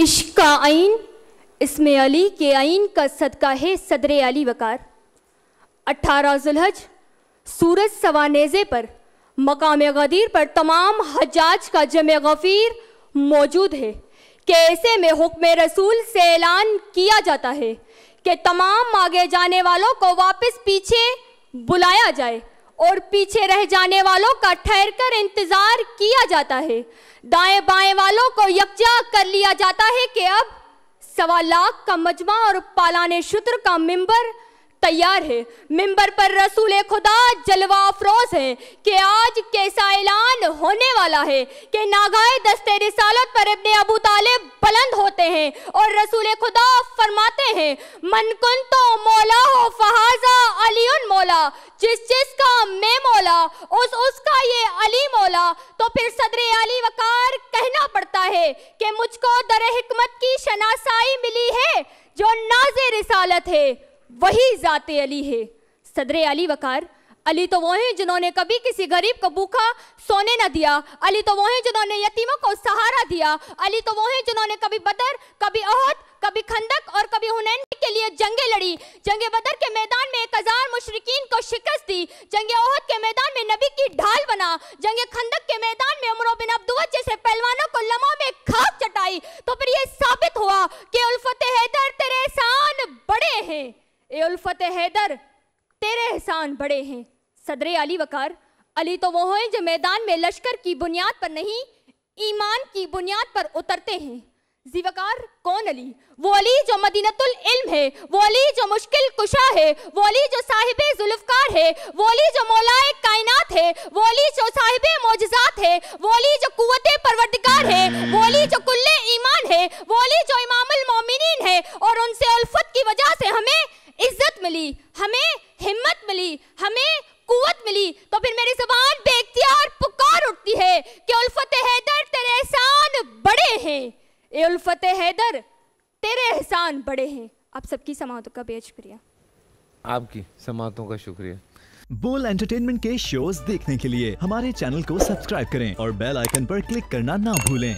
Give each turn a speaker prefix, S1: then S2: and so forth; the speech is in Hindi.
S1: इश्क का आइन इसमें अली के आइन का सदका है सदर अली वकार अट्ठारह जुलहज सूरज सवानेजे पर मकाम गदीर पर तमाम हजाज का जम गफ़ीर मौजूद है कि ऐसे में हुक्म रसूल से ऐलान किया जाता है कि तमाम आगे जाने वालों को वापस पीछे बुलाया जाए और पीछे रह जाने वालों का ठहरकर इंतजार किया जाता है दाएं बाएं वालों को यकजा कर लिया जाता है कि अब सवा लाख का मजमा और पालाने शुत्र का मिंबर तैयार है मिंबर पर रसूल खुदा जलवा अफरोज है कि आज कैसा ऐलान होने वाला है कि नागाए दस्ते रिसालत पर अपने अबू तालिब बुलंद होते हैं और रसूल खुदा फरमाते हैं मनकुन तो मौला हो फहाजा अली मौला जिस तो फिर सदर अली वकार कहना पड़ता है कि मुझको दर हमत की शनासाई मिली है जो नाज रिसालत है वही जाते अली है सदर अली वकार अली तो वो हैं जिन्होंने कभी किसी गरीब को भूखा सोने न दिया अली तो वो हैं जिन्होंने यतीमों को सहारा दिया अली तो वो हैं जिन्होंने कभी बदर कभी अहद कभी खंदक और कभी हुनैन के लिए जंगे लड़ी जंगे बदर के मैदान में एक हजार मुशरकिन को शिकस्त दी जंगे ओहद के मैदान में नबी की ढाल बना जंगे खंदक के मैदान में उमर बिन अब्दुवत जैसे पहलवानों को लमों में खाक चटाई तो फिर यह साबित हुआ कि उल्फत हैदर तेरे एहसान बड़े हैं ए उल्फत हैदर तेरे एहसान बड़े हैं सदर अली वकार अली तो वो हैं जो मैदान में लश्कर की बुनियाद पर नहीं ईमान की बुनियाद पर उतरते हैं जीवकार कौन अली वो अली जो मदीनतुल इल्म है वो अली जो मुश्किल कुशा है वो अली जो साहिब जुल्फकार है वो अली जो मौलाए कायनात है वो अली जो साहिब मोजात है वो अली जो कुत परवरदिगार है वो अली जो कुल्ले ईमान है वो अली जो इमामुल मोमिनीन है और उनसे उल्फत की वजह से हमें इज्जत मिली हमें हिम्मत मिली हमें कुवत मिली तो फिर मेरी जबान देखती है और पुकार उठती है कि उल्फत हैदर तेरे एहसान बड़े हैं ए उल्फत हैदर तेरे एहसान बड़े हैं आप सबकी समातों का बेहद शुक्रिया आपकी समातों का शुक्रिया बोल एंटरटेनमेंट के शोज देखने के लिए हमारे चैनल को सब्सक्राइब करें और बेल आइकन पर क्लिक करना ना भूलें